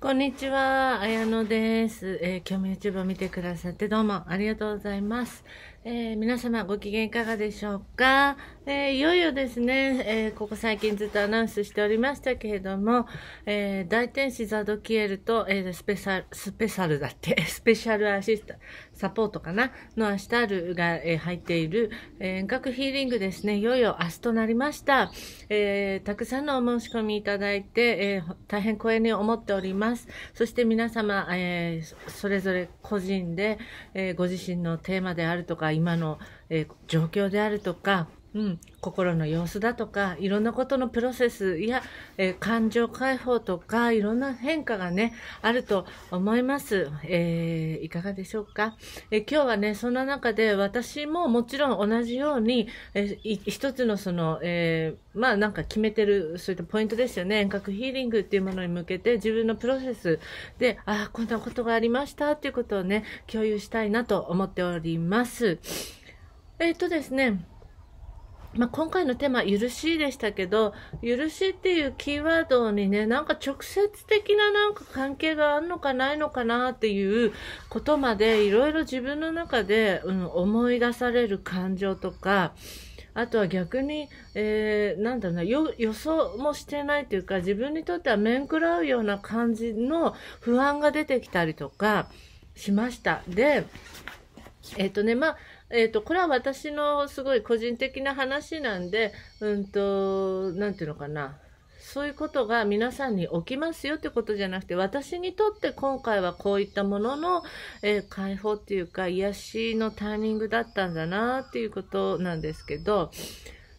こんにちは、あやのです。えー、今日も YouTube を見てくださってどうもありがとうございます。えー、皆様ご機嫌いかがでしょうか、えー、いよいよですね、えー、ここ最近ずっとアナウンスしておりましたけれども、え大天使ザドキエルと、えスペシャル、スペシャルだって、スペシャルアシスタ、サポートかなのアシタルが、え入っている、え遠隔ヒーリングですね、いよいよ明日となりました。えたくさんのお申し込みいただいて、え大変光栄に思っております。そして皆様、えそれぞれ個人で、えご自身のテーマであるとか、今の、えー、状況であるとかうん、心の様子だとかいろんなことのプロセスや、えー、感情解放とかいろんな変化がねあると思います、えー、いかがでしょうか、えー、今日はねそんな中で私ももちろん同じように、えー、一つのその、えまあなんか決めてるそういったポイントですよね遠隔ヒーリングっていうものに向けて自分のプロセスでああこんなことがありましたっていうことをね共有したいなと思っておりますえっ、とですねまあ、今回のテーマ、許しでしたけど、許しっていうキーワードにね、なんか直接的ななんか関係があるのかないのかなっていうことまで、いろいろ自分の中で、うん、思い出される感情とか、あとは逆に、えー、なんだろうな、予想もしてないというか、自分にとっては面食らうような感じの不安が出てきたりとかしました。で、えっ、とね、まあ、えっ、ー、と、これは私のすごい個人的な話なんで、うんと、なんていうのかな。そういうことが皆さんに起きますよってことじゃなくて、私にとって今回はこういったものの、えー、解放っていうか、癒しのタイミングだったんだなっていうことなんですけど、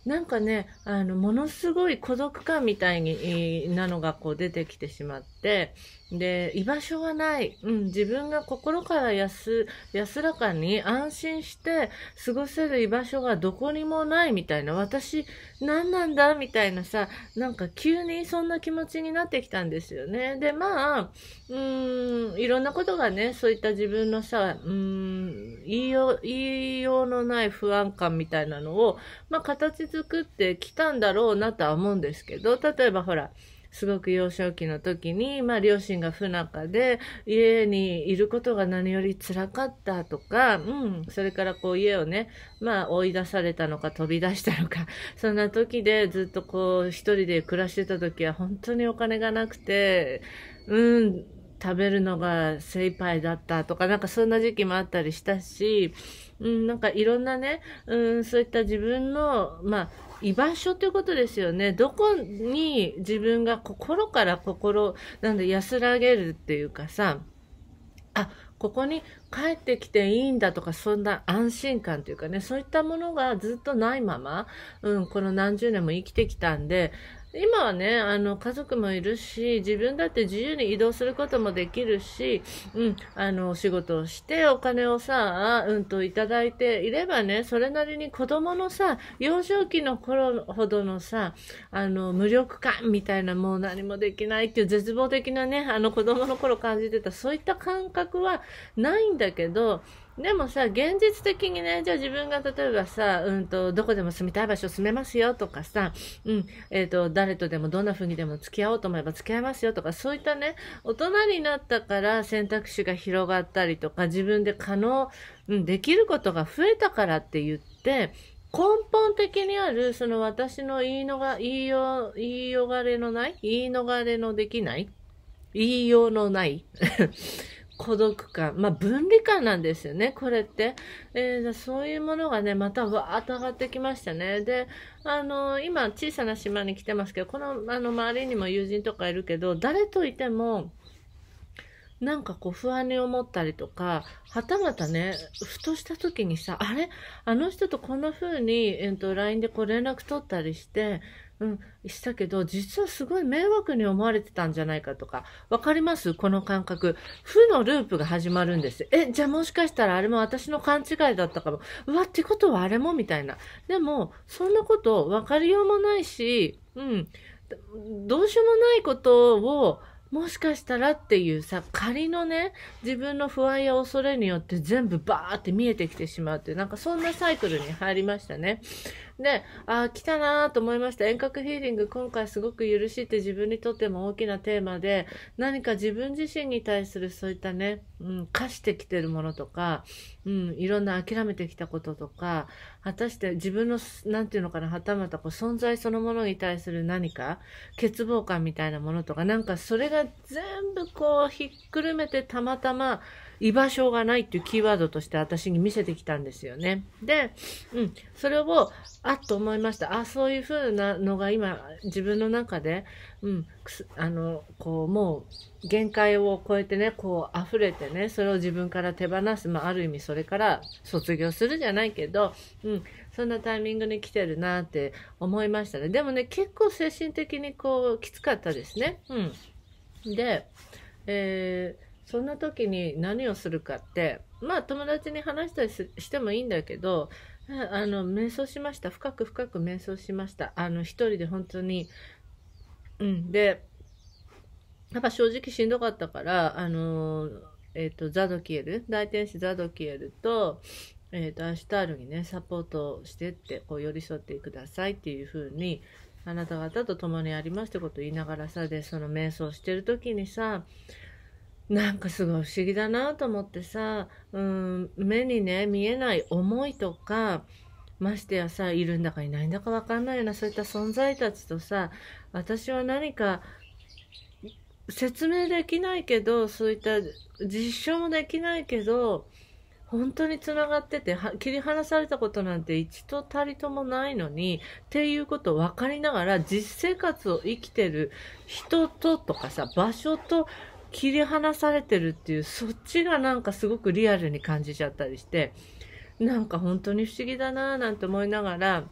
なんかね、あの、ものすごい孤独感みたいに、なのがこう出てきてしまって、で、居場所はない。うん、自分が心から安、安らかに安心して過ごせる居場所がどこにもないみたいな、私、何なんだみたいなさ、なんか急にそんな気持ちになってきたんですよね。で、まあ、うん、いろんなことがね、そういった自分のさ、うん、言いよう、言いようのない不安感みたいなのを、まあ、形作ってきたんだろうなとは思うんですけど、例えばほら、すごく幼少期の時に、まあ、両親が不仲で、家にいることが何より辛かったとか、うん、それからこう家をね、まあ、追い出されたのか飛び出したのか、そんな時でずっとこう、一人で暮らしてた時は本当にお金がなくて、うん、食べるのが精一杯だったとか、なんかそんな時期もあったりしたし、うん、なんかいろんなね、うん、そういった自分の、まあ、居場所っていうことですよね。どこに自分が心から心、なんで安らげるっていうかさ、あ、ここに帰ってきていいんだとか、そんな安心感というかね、そういったものがずっとないまま、うん、この何十年も生きてきたんで、今はね、あの、家族もいるし、自分だって自由に移動することもできるし、うん、あの、お仕事をして、お金をさ、うんといただいていればね、それなりに子供のさ、幼少期の頃ほどのさ、あの、無力感みたいな、もう何もできないっていう絶望的なね、あの子供の頃感じてた、そういった感覚はないんだけど、でもさ、現実的にね、じゃあ自分が例えばさ、うんと、どこでも住みたい場所住めますよとかさ、うん、えっ、ー、と、誰とでもどんな風にでも付き合おうと思えば付き合いますよとか、そういったね、大人になったから選択肢が広がったりとか、自分で可能、うん、できることが増えたからって言って、根本的にある、その私の言いのが、言いよ言いよがれのない言い逃れのできない言いようのない孤独感、まあ、分離感なんですよね、これって。えー、そういうものがね、またわーっと上がってきましたね。で、あの、今、小さな島に来てますけど、この、あの、周りにも友人とかいるけど、誰といても、なんかこう不安に思ったりとか、はたまたね、ふとした時にさ、あれあの人とこんな風に、えっ、と、LINE でこう連絡取ったりして、うん、したけど、実はすごい迷惑に思われてたんじゃないかとか、わかりますこの感覚。負のループが始まるんです。え、じゃあもしかしたらあれも私の勘違いだったかも。うわ、ってことはあれもみたいな。でも、そんなことわかりようもないし、うん、どうしようもないことを、もしかしたらっていうさ、仮のね、自分の不安や恐れによって全部バーって見えてきてしまうって、なんかそんなサイクルに入りましたね。で、ああ、来たなーと思いました。遠隔ヒーリング、今回すごく許しって自分にとっても大きなテーマで、何か自分自身に対するそういったね、うん、課してきてるものとか、うん、いろんな諦めてきたこととか、果たして自分の、なんていうのかな、はたまたこう存在そのものに対する何か、欠乏感みたいなものとか、なんかそれが全部こうひっくるめてたまたま、居場所がないっていうキーワードとして私に見せてきたんですよね。で、うん、それを、あっと思いました。あ、そういうふうなのが今、自分の中で、うん、あの、こう、もう、限界を超えてね、こう、溢れてね、それを自分から手放す、まあ、ある意味それから卒業するじゃないけど、うん、そんなタイミングに来てるなって思いましたね。でもね、結構精神的にこう、きつかったですね。うん。で、えーそんな時に何をするかってまあ友達に話したりしてもいいんだけどあの瞑想しました深く深く瞑想しましたあの一人で本当にうんでやっぱ正直しんどかったからあのえっ、ー、とザドキエル大天使ザドキエルとえーと、とアシュタールにねサポートしてってこう寄り添ってくださいっていう風にあなた方と共にありますってことを言いながらさでその瞑想してる時にさなんかすごい不思議だなと思ってさ、うん、目にね見えない思いとかましてやさいるんだかいないんだか分かんないようなそういった存在たちとさ私は何か説明できないけどそういった実証もできないけど本当につながってて切り離されたことなんて一度たりともないのにっていうことを分かりながら実生活を生きてる人ととかさ場所と切り離されてるっていう、そっちがなんかすごくリアルに感じちゃったりして、なんか本当に不思議だなぁなんて思いながら、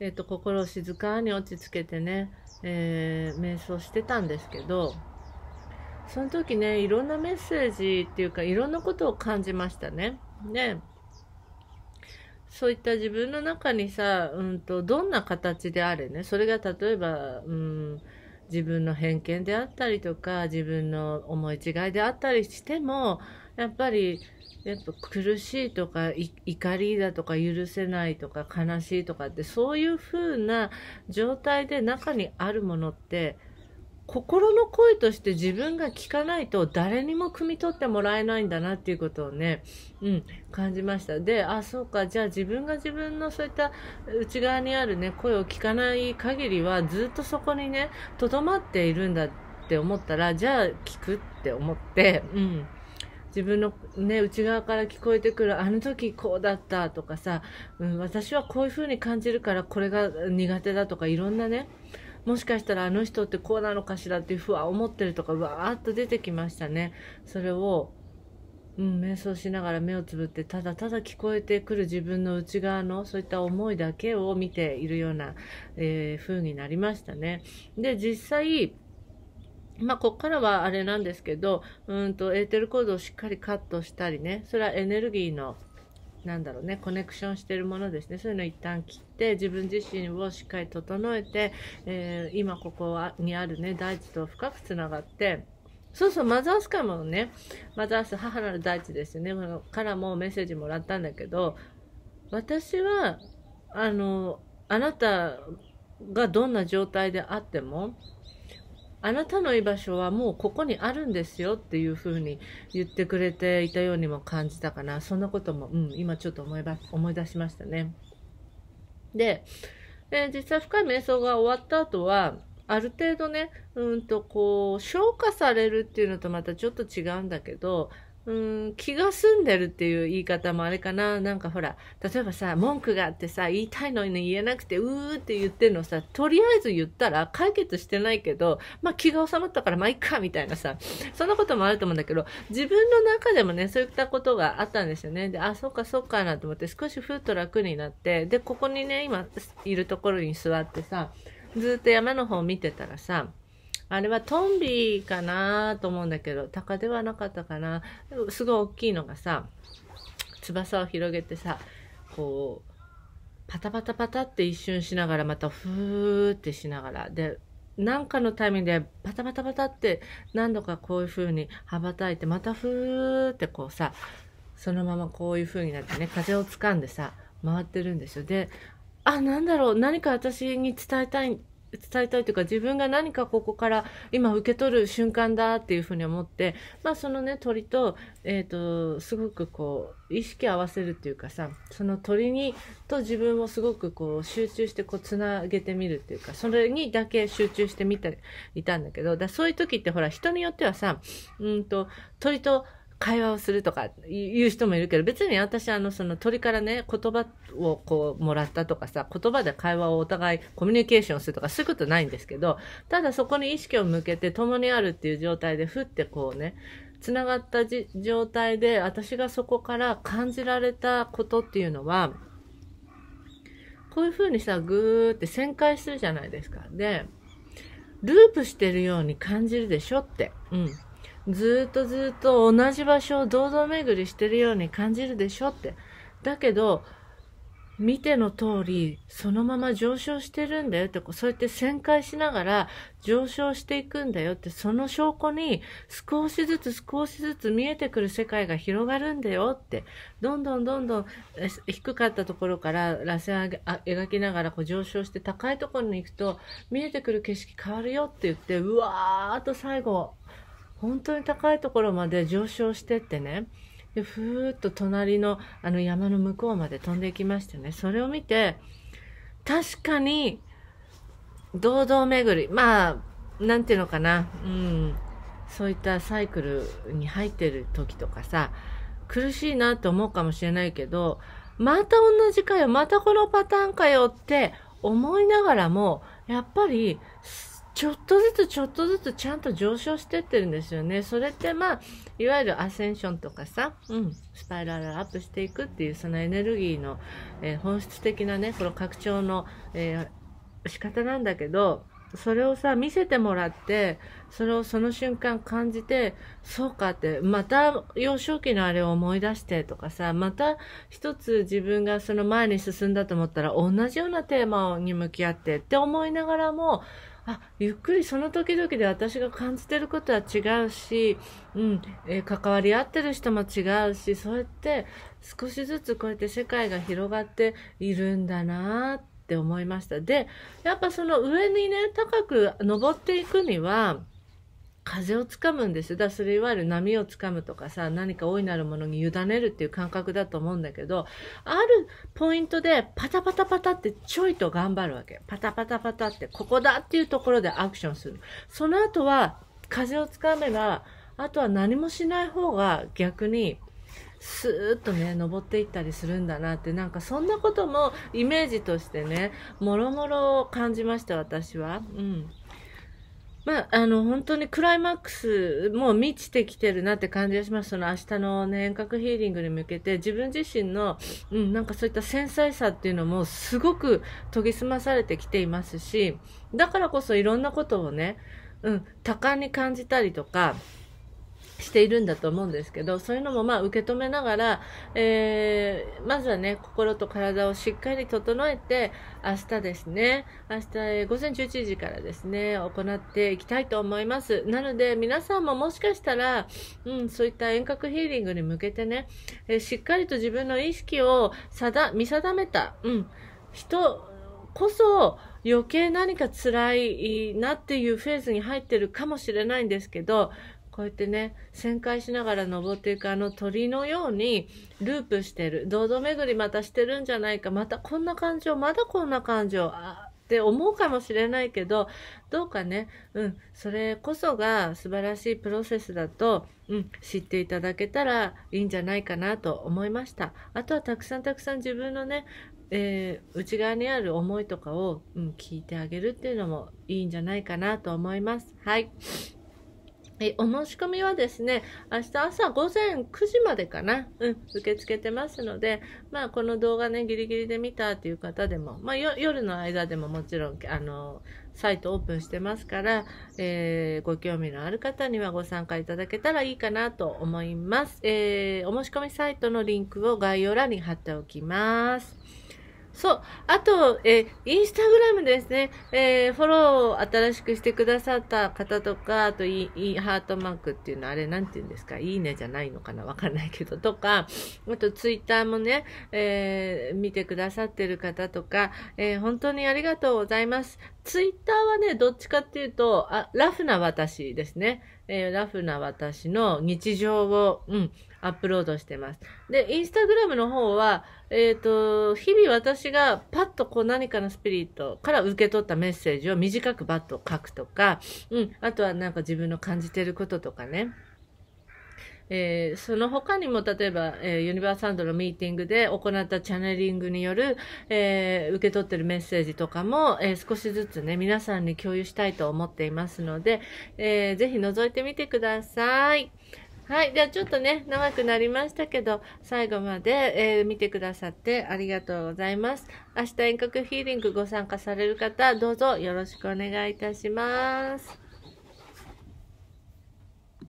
えっ、ー、と、心を静かに落ち着けてね、えー、瞑想してたんですけど、その時ね、いろんなメッセージっていうか、いろんなことを感じましたね。で、そういった自分の中にさ、うんと、どんな形であれね、それが例えば、うん、自分の偏見であったりとか自分の思い違いであったりしてもやっぱりやっぱ苦しいとか怒りだとか許せないとか悲しいとかってそういうふうな状態で中にあるものって心の声として自分が聞かないと誰にも汲み取ってもらえないんだなっていうことをね、うん、感じました。で、あ、そうか、じゃあ自分が自分のそういった内側にあるね、声を聞かない限りはずっとそこにね、どまっているんだって思ったら、じゃあ聞くって思って、うん。自分の、ね、内側から聞こえてくるあの時こうだったとかさ、うん、私はこういう風に感じるからこれが苦手だとかいろんなねもしかしたらあの人ってこうなのかしらっていうふ安をってるとかわーっと出てきましたねそれを、うん、瞑想しながら目をつぶってただただ聞こえてくる自分の内側のそういった思いだけを見ているような、えー、風になりましたねで実際まあ、ここからはあれなんですけど、うんと、エーテルコードをしっかりカットしたりね、それはエネルギーのなんだろうねコネクションしてるものですねそういうのを一旦切って自分自身をしっかり整えて、えー、今ここにあるね大地と深くつながってそうそうマザースかもねマザース母なる大地ですよねからもメッセージもらったんだけど私はあのあなたがどんな状態であってもあなたの居場所はもうここにあるんですよっていうふうに言ってくれていたようにも感じたかな。そんなことも、うん、今ちょっと思いば思い出しましたね。で、えー、実際深い瞑想が終わった後は、ある程度ね、うんとこう、消化されるっていうのとまたちょっと違うんだけど、うん気が済んでるっていう言い方もあれかななんかほら例えばさ文句があってさ言いたいのに言えなくてうーって言ってるのさとりあえず言ったら解決してないけど、まあ、気が収まったからまあいっかみたいなさそんなこともあると思うんだけど自分の中でもねそういったことがあったんですよねであそっかそっかなと思って少しふっと楽になってでここにね今いるところに座ってさずっと山の方を見てたらさあれはトンビかなと思うんだけど、鷹ではなかったかな。すごい大きいのがさ、翼を広げてさ、こう、パタパタパタって一瞬しながら、またふーってしながら、で、なんかのタイミングでパタパタパタって何度かこういう風に羽ばたいて、またふーってこうさ、そのままこういう風になってね、風をつかんでさ、回ってるんですよ。で、あ、なんだろう、何か私に伝えたい伝えたいというか自分が何かここから今受け取る瞬間だっていうふうに思って、まあ、そのね鳥と,、えーと、すごくこう意識合わせるっていうかさその鳥にと自分をすごくこう集中してこうつなげてみるっていうかそれにだけ集中してみり、いたんだけどだそういう時ってほら人によってはさうんと鳥と会話をするとか言う人もいるけど、別に私、あの、その鳥からね、言葉をこう、もらったとかさ、言葉で会話をお互いコミュニケーションするとか、そういうことないんですけど、ただそこに意識を向けて共にあるっていう状態で、ふってこうね、つながった状態で、私がそこから感じられたことっていうのは、こういうふうにさ、ぐーって旋回するじゃないですか。で、ループしてるように感じるでしょって。うん。ずっとずっと同じ場所を堂々巡りしてるように感じるでしょって。だけど、見ての通り、そのまま上昇してるんだよって、そうやって旋回しながら上昇していくんだよって、その証拠に少しずつ少しずつ見えてくる世界が広がるんだよって、どんどんどんどん低かったところから螺旋描きながらこう上昇して高いところに行くと見えてくる景色変わるよって言って、うわーっと最後本当に高いところまで上昇してってねでふーっと隣のあの山の向こうまで飛んでいきましたねそれを見て確かに堂々巡りまあなんていうのかなうんそういったサイクルに入ってる時とかさ苦しいなと思うかもしれないけどまた同じかよまたこのパターンかよって思いながらもやっぱりちょっとずつちょっとずつちゃんと上昇してってるんですよね。それってまあ、いわゆるアセンションとかさ、うん、スパイラルアップしていくっていうそのエネルギーの、えー、本質的なね、この拡張の、えー、仕方なんだけど、それをさ、見せてもらって、それをその瞬間感じて、そうかって、また幼少期のあれを思い出してとかさ、また一つ自分がその前に進んだと思ったら同じようなテーマに向き合ってって思いながらも、あゆっくりその時々で私が感じてることは違うし、うんえー、関わり合ってる人も違うしそうやって少しずつこうやって世界が広がっているんだなって思いましたでやっぱその上にね高く登っていくには風をつかむんですだそれいわゆる波をつかむとかさ何か大いなるものに委ねるっていう感覚だと思うんだけどあるポイントでパタパタパタってちょいと頑張るわけパタパタパタってここだっていうところでアクションするその後は風をつかめばあとは何もしない方が逆にスーッとね、登っていったりするんだなって、なんかそんなこともイメージとしてね、もろもろ感じました、私は。うん。まあ、あの、本当にクライマックス、もう満ちてきてるなって感じがします。その明日のね、遠隔ヒーリングに向けて、自分自身の、うん、なんかそういった繊細さっていうのもすごく研ぎ澄まされてきていますし、だからこそいろんなことをね、うん、多感に感じたりとか、しているんだと思うんですけど、そういうのもまあ受け止めながら、えー、まずはね、心と体をしっかり整えて、明日ですね、明日午前11時からですね、行っていきたいと思います。なので、皆さんももしかしたら、うん、そういった遠隔ヒーリングに向けてね、えー、しっかりと自分の意識を定、見定めた、うん、人こそ、余計何か辛いなっていうフェーズに入ってるかもしれないんですけど、こうやってね旋回しながら登っていくあの鳥のようにループしてる堂々巡りまたしてるんじゃないかまたこんな感情まだこんな感情あって思うかもしれないけどどうかねうんそれこそが素晴らしいプロセスだと、うん、知っていただけたらいいんじゃないかなと思いましたあとはたくさんたくさん自分のねえー、内側にある思いとかを、うん、聞いてあげるっていうのもいいんじゃないかなと思います。はい。お申し込みはですね、明日朝午前9時までかな、うん、受け付けてますので、まあ、この動画ね、ギリギリで見たっていう方でも、まあ、夜の間でももちろん、あの、サイトオープンしてますから、えー、ご興味のある方にはご参加いただけたらいいかなと思います。えー、お申し込みサイトのリンクを概要欄に貼っておきます。そう。あと、えー、インスタグラムですね。えー、フォローを新しくしてくださった方とか、あといい、いい、ハートマークっていうの、あれなんて言うんですかいいねじゃないのかなわかんないけど、とか、あとツイッターもね、えー、見てくださってる方とか、えー、本当にありがとうございます。ツイッターはね、どっちかっていうと、あ、ラフな私ですね。えー、ラフな私の日常を、うん、アップロードしてます。で、インスタグラムの方は、えっ、ー、と、日々私がパッとこう何かのスピリットから受け取ったメッセージを短くバッと書くとか、うん、あとはなんか自分の感じてることとかね。えー、その他にも、例えば、えー、ユニバーサンドのミーティングで行ったチャネリングによる、えー、受け取ってるメッセージとかも、え少しずつね、皆さんに共有したいと思っていますので、えー、ぜひ覗いてみてください。はい。ではちょっとね、長くなりましたけど、最後まで、えー、見てくださってありがとうございます。明日遠隔ヒーリングご参加される方、どうぞよろしくお願いいたします。